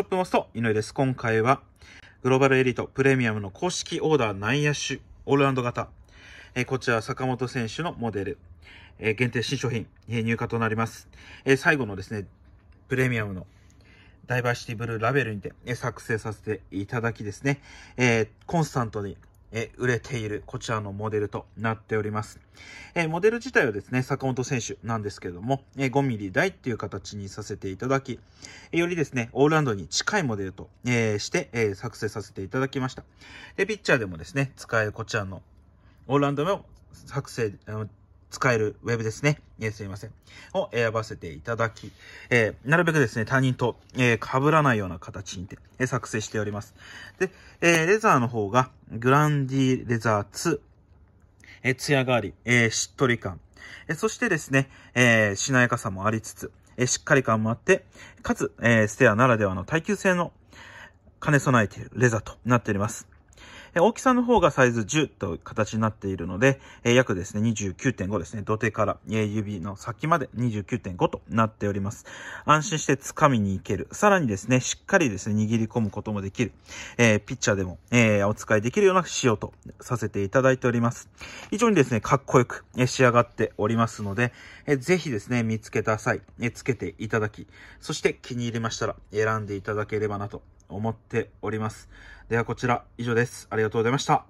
ショップマスト、井上です。今回は、グローバルエリートプレミアムの公式オーダー内野手、オールラウンド型。えー、こちら、坂本選手のモデル、えー、限定新商品、えー、入荷となります。え最後のですね、プレミアムのダイバーシティブルーラベルにて、え作成させていただきですね、えコンスタントにえ売れているこちらのモデルとなっております。えモデル自体はですね、坂本選手なんですけども、え5ミリ台っていう形にさせていただき、よりですね、オールランドに近いモデルと、えして、え作成させていただきました。で、ピッチャーでもですね、使えるこちらのオールランドも作成、使えるウェブですね。えー、すいません。を選ばせていただき、えー、なるべくですね、他人と、えー、被らないような形にて、え作成しております。で、えレザーの方が、グランディレザー2、えツヤがあり、えしっとり感、えそしてですね、えしなやかさもありつつ、えしっかり感もあって、かつ、えステアならではの耐久性の兼ね備えているレザーとなっております。大きさの方がサイズ10という形になっているので、約ですね、29.5ですね、土手から指の先まで29.5となっております。安心して掴みに行ける。さらにですね、しっかりですね、握り込むこともできる。えー、ピッチャーでも、えー、お使いできるような仕様とさせていただいております。非常にですね、かっこよく仕上がっておりますので、えー、ぜひですね、見つけた際、えー、つけていただき、そして気に入りましたら選んでいただければなと思っております。ではこちら以上です。ありがとうございました。